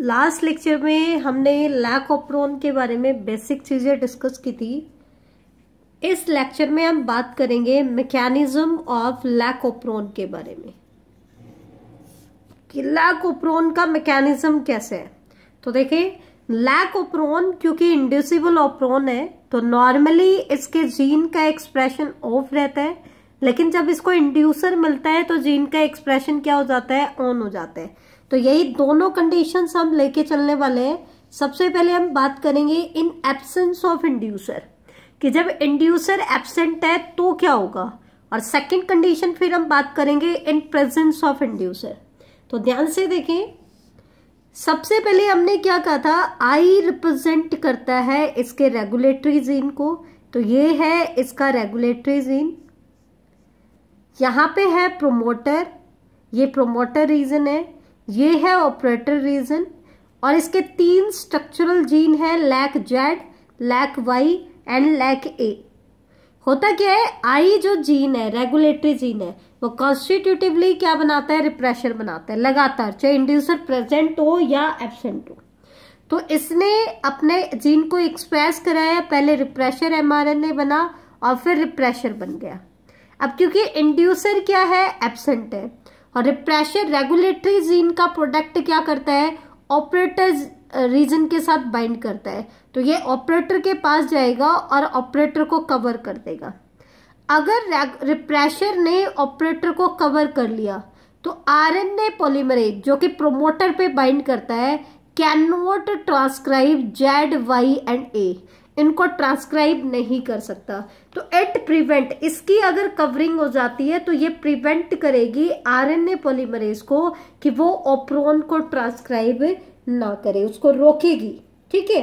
Last lecture में हमने लैकोप्रोन के बारे में बेसिक चीज़ें डिस्कस की थी इस लेक्चर में हम बात करेंगे मैकेनिज्म ऑफ लैकोप्रोन के बारे में कि लैकोप्रोन का मैकेनिज्म कैसे है तो लैक लैकोप्रोन क्योंकि इंड्यूसिबल ओप्रोन है तो नॉर्मली इसके जीन का एक्सप्रेशन ऑफ रहता है लेकिन जब इसको इंड्यूसर मिलता है तो जीन का एक्सप्रेशन क्या हो जाता है ऑन हो जाता है तो यही दोनों कंडीशन हम लेके चलने वाले हैं सबसे पहले हम बात करेंगे इन एब्सेंस ऑफ इंड्यूसर कि जब इंड्यूसर एब्सेंट है तो क्या होगा और सेकंड कंडीशन फिर हम बात करेंगे इन प्रेजेंस ऑफ इंड्यूसर तो ध्यान से देखें सबसे पहले हमने क्या कहा था आई रिप्रेजेंट करता है इसके रेगुलेटरी जीन को तो ये है इसका रेगुलेटरी जीन यहाँ पे है प्रोमोटर ये प्रोमोटर रीजन है ये है ऑपरेटर रीजन और इसके तीन स्ट्रक्चरल जीन है lac Z lac Y and lac A होता क्या है आई जो जीन है रेगुलेटरी जीन है वो कॉन्स्टिट्यूटिवली क्या बनाता है रिप्रेशर बनाता है लगातार चाहे इंड्यूसर प्रेजेंट हो या एबसेंट हो तो इसने अपने जीन को एक्सप्रेस कराया पहले रिप्रेशर एमआरएनए बना और फिर रिप्रेशर बन गया अब क्योंकि इंड्यूसर क्या है एबसेंट है और रिप्रेशर रेगुलेटरी जीन का प्रोडक्ट क्या करता है ऑपरेटर रीजन uh, के साथ बाइंड करता है तो ये ऑपरेटर के पास जाएगा और ऑपरेटर को कवर कर देगा अगर रिप्रेशर ने ऑपरेटर को कवर कर लिया तो आरएनए पॉलीमरेज जो कि प्रोमोटर पे बाइंड करता है can not transcribe Z Y and A इनको ट्रांसक्राइब नहीं कर सकता तो एट प्रिवेंट इसकी अगर कवरिंग हो जाती है तो ये प्रिवेंट करेगी आरएनए पॉलीमरेज को कि वो ओप्रोन को ट्रांसक्राइब ना करे उसको रोकेगी ठीक है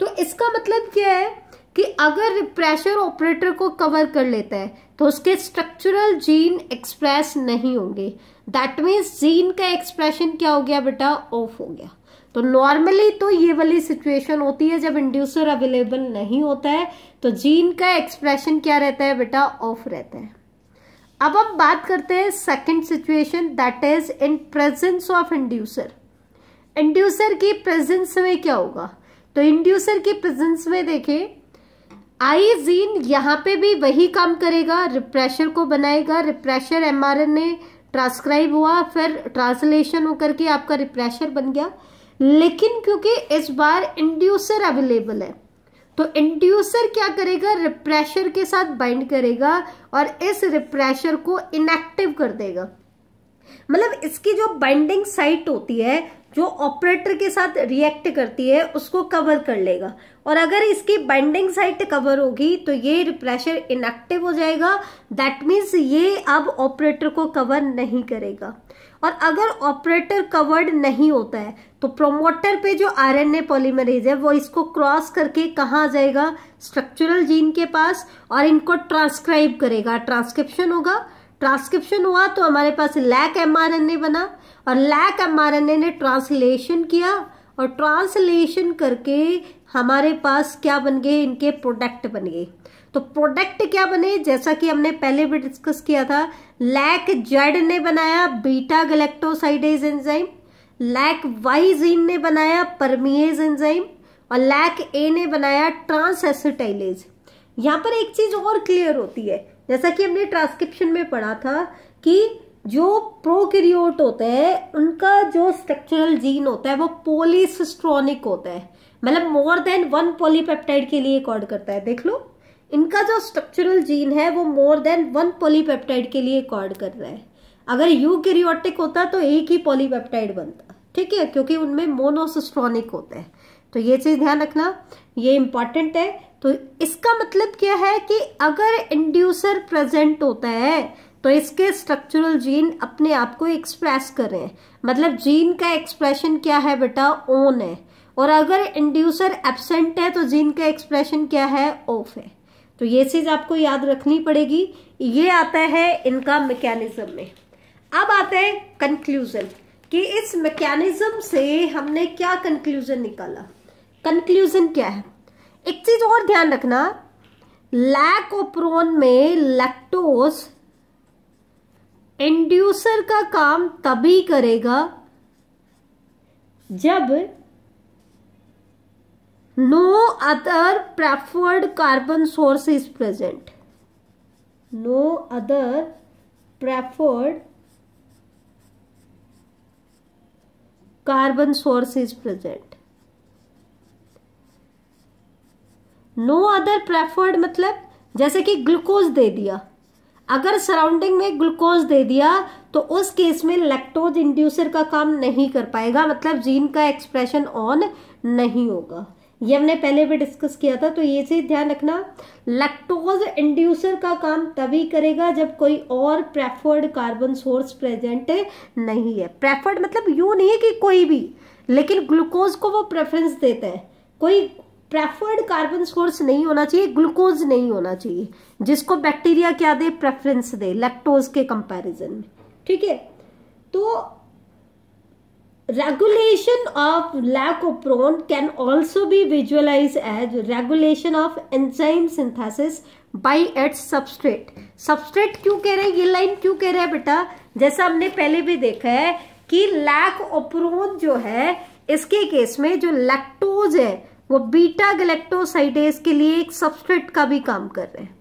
तो इसका मतलब क्या है कि अगर प्रेशर ऑपरेटर को कवर कर लेता है तो उसके स्ट्रक्चरल जीन एक्सप्रेस नहीं होंगे दैट मीन्स जीन का एक्सप्रेशन क्या हो गया बेटा ऑफ हो गया तो नॉर्मली तो ये वाली सिचुएशन होती है जब इंड्यूसर अवेलेबल नहीं होता है तो जीन का एक्सप्रेशन क्या रहता है बेटा ऑफ रहता है अब हम बात करते हैं second situation that is in presence of inducer inducer की प्रेजेंस में क्या होगा तो इंड्यूसर की प्रेजेंस में देखें आई जीन यहाँ पे भी वही काम करेगा रिप्रेशर को बनाएगा रिप्रेशर एमआरएनए ट्रांसक्राइब हुआ फिर ट्रांसलेशन होकर के आपका रिप्रेशर बन गया लेकिन क्योंकि इस बार इंड्यूसर अवेलेबल है तो इंड्यूसर क्या करेगा रिप्रेशर के साथ बाइंड करेगा और इस रिप्रेशर को इनएक्टिव कर देगा मतलब इसकी जो बाइंडिंग साइट होती है जो ऑपरेटर के साथ रिएक्ट करती है उसको कवर कर लेगा और अगर इसकी बाइंडिंग साइट कवर होगी तो ये रिप्रेशर इनएक्टिव हो जाएगा दैट मीन्स ये अब ऑपरेटर को कवर नहीं करेगा और अगर ऑपरेटर कवर्ड नहीं होता है तो प्रोमोटर पे जो आरएनए पॉलीमरेज है वो इसको क्रॉस करके कहाँ जाएगा स्ट्रक्चरल जीन के पास और इनको ट्रांसक्राइब करेगा ट्रांसक्रिप्शन होगा ट्रांसक्रिप्शन हुआ तो हमारे पास लैक एमआरएनए बना और लैक एमआरएनए ने ट्रांसलेशन किया और ट्रांसलेशन करके हमारे पास क्या बन गए इनके प्रोडक्ट बन गए तो प्रोडक्ट क्या बने जैसा कि हमने पहले भी डिस्कस किया था लैक जेड ने बनाया beta galactosidase enzyme lac Y gene ने बनाया परमिएज एंजाइम और लैक ए ने बनाया ट्रांसएसिटाइलेज यहां पर एक चीज और क्लियर होती है जैसा कि हमने ट्रांसक्रिप्शन में पढ़ा था कि जो प्रोक्रियोट होते हैं उनका जो स्ट्रक्चरल जीन होता है वो पोलिसिस्ट्रॉनिक होता है मतलब मोर देन वन पॉलीपेप्टाइड के लिए रिकॉर्ड करता है देख लो इनका जो स्ट्रक्चरल जीन है वो मोर देन वन पॉलीपेप्टाइड के लिए कॉड कर रहा है अगर यू यूकैरियोटिक होता तो एक ही पॉलीपेप्टाइड बनता ठीक है क्योंकि उनमें मोनोसिस्ट्रॉनिक होता है तो ये चीज़ ध्यान रखना ये इंपॉर्टेंट है तो इसका मतलब क्या है कि अगर इंड्यूसर प्रेजेंट होता है तो इसके स्ट्रक्चरल जीन अपने आप को एक्सप्रेस कर रहे हैं मतलब जीन का एक्सप्रेशन क्या है बेटा ओन है और अगर इंड्यूसर एबसेंट है तो जीन का एक्सप्रेशन क्या है ऑफ है तो ये चीज आपको याद रखनी पड़ेगी ये आता है इनका मैकेनिज्म में अब आता है कंक्लूजन कि इस मैकेनिज्म से हमने क्या कंक्लूजन निकाला कंक्लूजन क्या है एक चीज और ध्यान रखना लैकोप्रोन में लैक्टोज इंड्यूसर का काम तभी करेगा जब no other preferred carbon source is present no other preferred carbon source is present no other preferred मतलब जैसे कि ग्लूकोज दे दिया अगर सराउंडिंग में ग्लूकोज दे दिया तो उस केस में लैक्टोज इंड्यूसर का काम नहीं कर पाएगा मतलब जीन का एक्सप्रेशन ऑन नहीं होगा ये हमने पहले भी डिस्कस किया था तो ये से ध्यान रखना लैक्टोज इंड्यूसर का काम तभी करेगा जब कोई और प्रेफर्ड कार्बन सोर्स प्रेजेंट नहीं है प्रेफर्ड मतलब यू नहीं है कि कोई भी लेकिन ग्लूकोज को वो प्रेफरेंस देते हैं कोई प्रेफर्ड कार्बन सोर्स नहीं होना चाहिए ग्लूकोज नहीं होना चाहिए जिसको बैक्टीरिया क्या दे प्रेफरेंस दे लैक्टोज के कंपेरिजन में ठीक है तो regulation of lactoprone can also be visualized as regulation of enzyme synthesis by its substrate substrate क्यों कह रहे हैं ये लाइन क्यों कह रहा है बेटा जैसा हमने पहले भी देखा है कि लैकोप्रोन जो है इसके केस में जो लैक्टोज है वो बीटा गलेक्टोसाइडेज के लिए एक सबस्ट्रेट का भी काम कर रहे हैं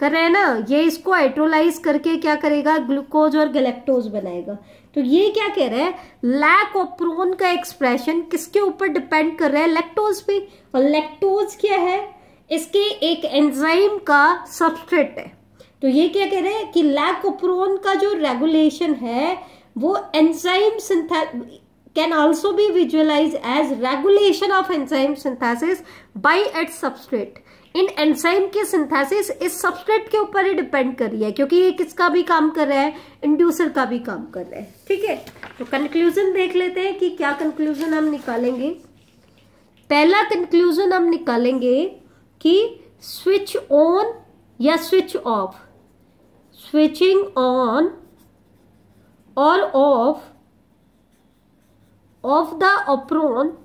कर रहे हैं ना ये इसको एट्रोलाइज करके क्या करेगा ग्लूकोज और गलेक्टोज बनाएगा तो ये क्या कह रहा है लैक ऑफ प्रोन का एक्सप्रेशन किसके ऊपर डिपेंड कर रहा है लेक्टोज पे और लेक्टोज क्या है इसके एक एंजाइम का सब्सट्रेट है तो ये क्या कह रहे हैं कि लैक लैकोप्रोन का जो रेगुलेशन है वो एंजाइम सिंथा can also be visualized as regulation of enzyme synthesis by its substrate इन एंजाइम की सिंथेसिस इस सब्सट्रेट के ऊपर ही डिपेंड कर रही है क्योंकि ये किसका भी काम कर रहा है इंड्यूसर का भी काम कर रहा है ठीक है तो कंक्लूजन देख लेते हैं कि क्या कंक्लूजन हम निकालेंगे पहला कंक्लूजन हम निकालेंगे कि स्विच ऑन या स्विच ऑफ स्विचिंग ऑन और ऑफ ऑफ द अप्रोन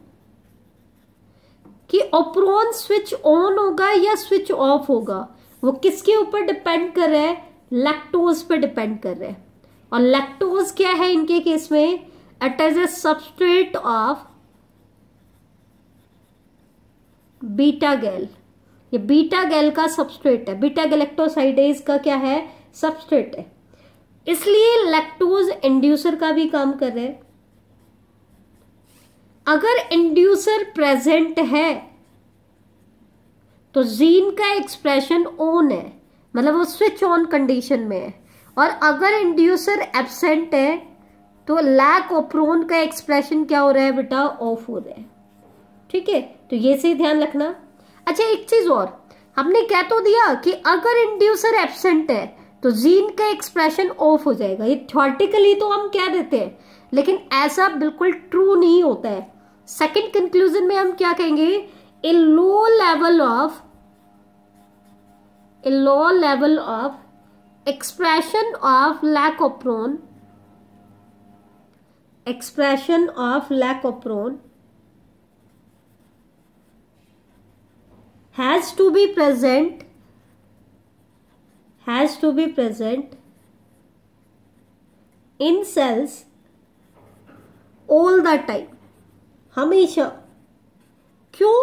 कि ऑपरॉन स्विच ऑन होगा या स्विच ऑफ होगा वो किसके ऊपर डिपेंड कर रहा है लैक्टोज पर डिपेंड कर रहा है और लैक्टोज क्या है इनके केस में it is a substrate of beta gal ये बीटा गैल का सबस्ट्रेट है बीटा गैलेक्टोसाइडेज का क्या है सबस्ट्रेट है इसलिए लैक्टोज इंड्यूसर का भी काम कर रहे हैं अगर इंड्यूसर प्रेजेंट है तो जीन का एक्सप्रेशन ऑन है मतलब वो स्विच ऑन कंडीशन में है और अगर इंड्यूसर एबसेंट है तो लैक ओप्रोन का एक्सप्रेशन क्या हो रहा है बेटा ऑफ हो रहा है ठीक है तो ये से ध्यान रखना अच्छा एक चीज और हमने क्या तो दिया कि अगर इंड्यूसर एबसेंट है तो जीन का एक्सप्रेशन ऑफ हो जाएगा ये थॉटिकली तो हम क्या देते हैं लेकिन ऐसा बिल्कुल ट्रू नहीं होता है सेकेंड कंक्लूजन में हम क्या कहेंगे a low level of a low level of expression of lac operon expression of lac operon has to be present has to be present in cells all the time हमेशा क्यों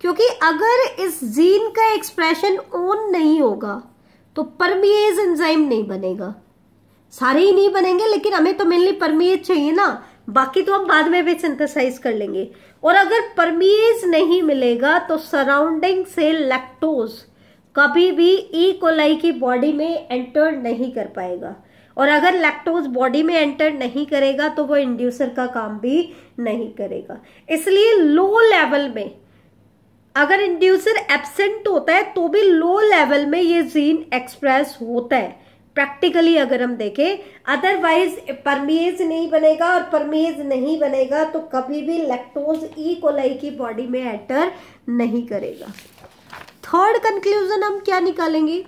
क्योंकि अगर इस gene का expression on नहीं होगा तो परमिएज enzyme नहीं बनेगा सारे ही नहीं बनेंगे लेकिन हमें तो मेनली परमिएज चाहिए ना बाकी तो हम बाद में भी सिंथेसाइज कर लेंगे और अगर परमिएज नहीं मिलेगा तो सराउंडिंग से लैक्टोज कभी भी ई e. कोलाई की बॉडी में एंटर नहीं कर पाएगा और अगर लैक्टोज बॉडी में एंटर नहीं करेगा तो वो इंड्यूसर का काम भी नहीं करेगा इसलिए लो लेवल में अगर इंड्यूसर एबसेंट होता है तो भी लो लेवल में ये जीन एक्सप्रेस होता है प्रैक्टिकली अगर हम देखें अदरवाइज परमेज नहीं बनेगा और परमेज नहीं बनेगा तो कभी भी लैक्टोज ई कोलाई की बॉडी में एंटर नहीं करेगा थर्ड कंक्लूजन हम क्या निकालेंगे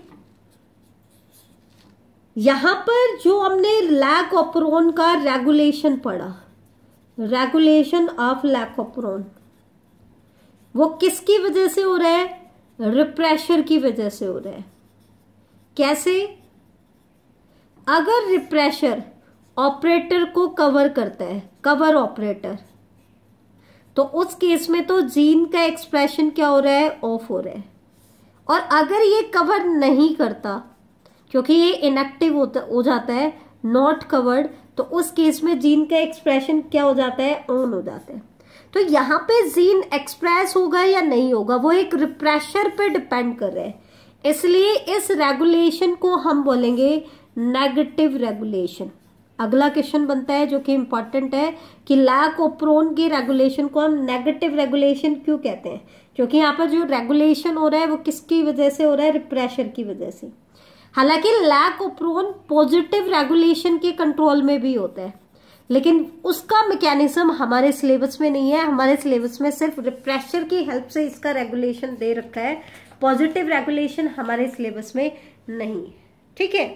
यहाँ पर जो हमने लैक ऑपरोन का रेगुलेशन पढ़ा रेगुलेशन ऑफ लैक ऑपरोन वो किसकी वजह से हो रहा है रिप्रेशर की वजह से हो रहा है कैसे अगर रिप्रेशर ऑपरेटर को कवर करता है कवर ऑपरेटर तो उस केस में तो जीन का एक्सप्रेशन क्या हो रहा है ऑफ हो रहा है और अगर ये कवर नहीं करता क्योंकि ये इनएक्टिव होता हो जाता है नॉट कवर्ड तो उस केस में जीन का एक्सप्रेशन क्या हो जाता है ऑन हो जाता है तो यहाँ पे जीन एक्सप्रेस होगा या नहीं होगा वो एक रिप्रेशर पे डिपेंड कर रहा है इसलिए इस रेगुलेशन को हम बोलेंगे नेगेटिव रेगुलेशन अगला क्वेश्चन बनता है जो कि इम्पॉर्टेंट है कि लैक ओप्रोन के रेगुलेशन को हम नेगेटिव रेगुलेशन क्यों कहते हैं क्योंकि यहाँ पर जो रेगुलेशन हो रहा है वो किसकी वजह से हो रहा है रिप्रेशर की वजह से हालांकि लैक ओप्रोन पॉजिटिव रेगुलेशन के कंट्रोल में भी होता है लेकिन उसका मैकेनिज्म हमारे सिलेबस में नहीं है हमारे सिलेबस में सिर्फ प्रेशर की हेल्प से इसका रेगुलेशन दे रखा है पॉजिटिव रेगुलेशन हमारे सिलेबस में नहीं है ठीक है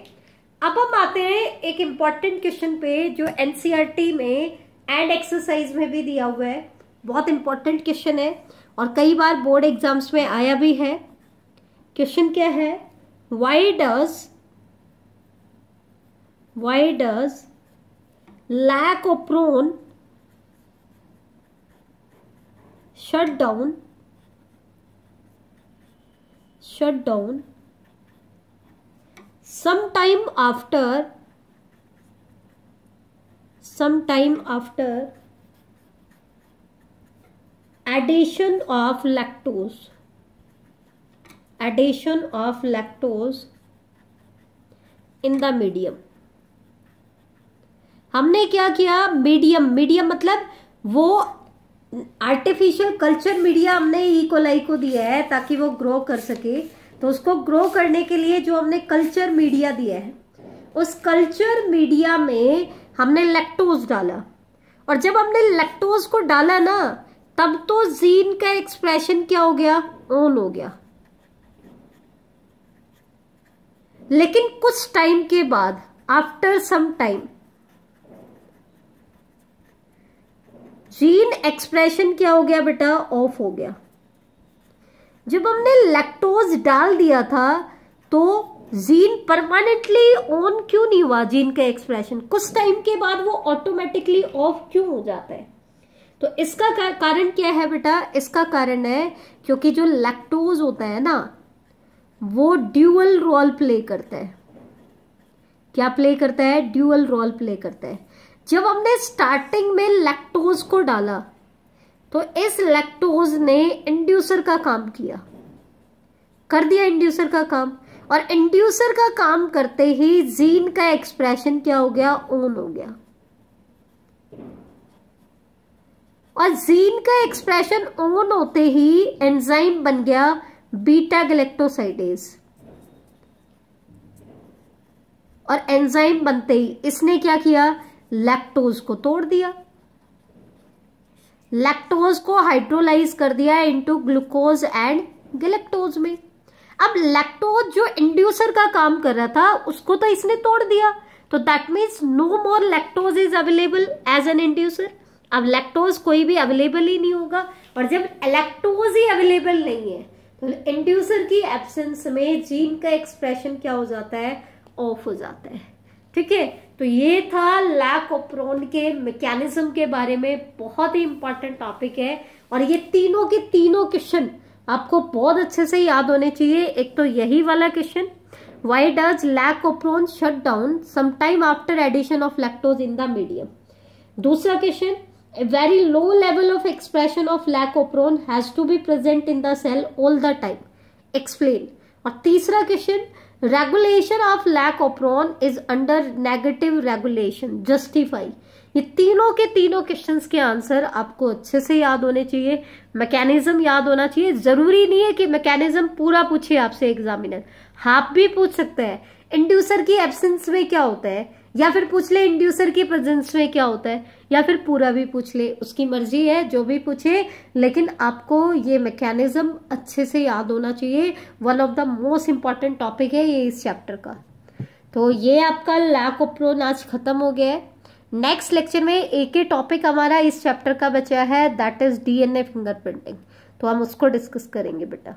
अब हम आते हैं एक इम्पॉर्टेंट क्वेश्चन पे जो एनसीईआरटी e में एंड एक्सरसाइज में भी दिया हुआ है बहुत इंपॉर्टेंट क्वेश्चन है और कई बार बोर्ड एग्जाम्स में आया भी है क्वेश्चन क्या है why does why does lacoprone shut down shut down sometime after sometime after addition of lactose addition of lactose in the medium हमने क्या किया मीडियम मीडियम मतलब वो आर्टिफिशियल कल्चर मीडिया हमने इकोलाई e. को दिया है ताकि वो ग्रो कर सके तो उसको ग्रो करने के लिए जो हमने कल्चर मीडिया दिया है उस कल्चर मीडिया में हमने लैक्टोज डाला और जब हमने लैक्टोज को डाला ना तब तो जीन का एक्सप्रेशन क्या हो गया ऑन हो गया लेकिन कुछ टाइम के बाद after some time gene expression क्या हो गया बेटा ऑफ हो गया जब हमने लैक्टोज डाल दिया था तो जीन परमानेंटली ऑन क्यों नहीं हुआ जीन का एक्सप्रेशन कुछ टाइम के बाद वो ऑटोमेटिकली ऑफ क्यों हो जाता है तो इसका कारण क्या है बेटा इसका कारण है क्योंकि जो लैक्टोज होता है ना वो ड्यूअल रोल प्ले करता है क्या प्ले करता है ड्यूअल रोल प्ले करता है जब हमने स्टार्टिंग में लैक्टोज को डाला तो इस लैक्टोज ने इंड्यूसर का काम किया कर दिया इंड्यूसर का काम और इंड्यूसर का काम करते ही जीन का एक्सप्रेशन क्या हो गया ऑन हो गया और जीन का एक्सप्रेशन ऑन होते ही एंजाइम बन गया बीटा गलेक्टोसाइडेज और एंजाइम बनते ही इसने क्या किया लैक्टोज को तोड़ दिया लैक्टोज को हाइड्रोलाइज कर दिया इनटू ग्लूकोज एंड गलेक्टोज में अब लैक्टोज जो इंड्यूसर का काम कर रहा था उसको तो इसने तोड़ दिया तो that means no more lactose is available as an inducer अब लैक्टोज कोई भी अवेलेबल ही नहीं होगा और जब लैक्टोज ही अवेलेबल नहीं है तो इंड्यूसर की एब्सेंस में जीन का एक्सप्रेशन क्या हो जाता है ऑफ हो जाता है ठीक है तो ये था लैक ओप्रोन के मैकेनिज्म के बारे में बहुत ही इंपॉर्टेंट टॉपिक है और ये तीनों के तीनों क्वेश्चन आपको बहुत अच्छे से याद होने चाहिए एक तो यही वाला question why does lac operon shut down sometime after addition of lactose in the medium दूसरा question a very low level of expression of lacoprone has to be present in the cell all the time explain और तीसरा question regulation of operon is under negative regulation justify ये तीनों के तीनों questions के answer आपको अच्छे से याद होने चाहिए मैकेनिज्म याद होना चाहिए जरूरी नहीं है कि मैकेनिज्म पूरा पूछे आपसे एग्जामिनर आप भी पूछ सकते हैं इंड्यूसर की एब्सेंस में क्या होता है या फिर पूछ ले इंड्यूसर की प्रेजेंस में क्या होता है या फिर पूरा भी पूछ ले उसकी मर्जी है जो भी पूछे लेकिन आपको ये मैकेनिज्म अच्छे से याद होना चाहिए one of the most important topic है ये इस चैप्टर का तो ये आपका लैक ओप्रोन आज खत्म हो गया है नेक्स्ट लेक्चर में एक ही टॉपिक हमारा इस चैप्टर का बचा है दैट इज डीएनए फिंगरप्रिंटिंग तो हम उसको डिस्कस करेंगे बेटा